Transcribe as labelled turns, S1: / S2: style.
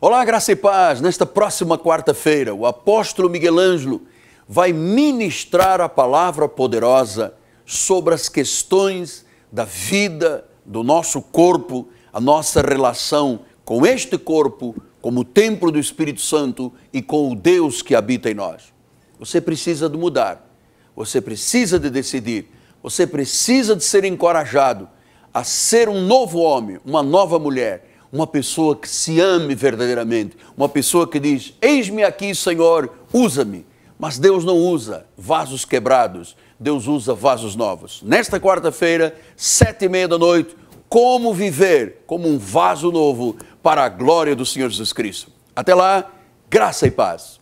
S1: Olá, graça e paz. Nesta próxima quarta-feira, o apóstolo Miguel Ângelo vai ministrar a palavra poderosa sobre as questões da vida, do nosso corpo, a nossa relação com este corpo, como templo do Espírito Santo e com o Deus que habita em nós. Você precisa de mudar, você precisa de decidir, você precisa de ser encorajado a ser um novo homem, uma nova mulher uma pessoa que se ame verdadeiramente, uma pessoa que diz: Eis-me aqui, Senhor, usa-me. Mas Deus não usa vasos quebrados, Deus usa vasos novos. Nesta quarta-feira, sete e meia da noite, como viver como um vaso novo para a glória do Senhor Jesus Cristo. Até lá, graça e paz.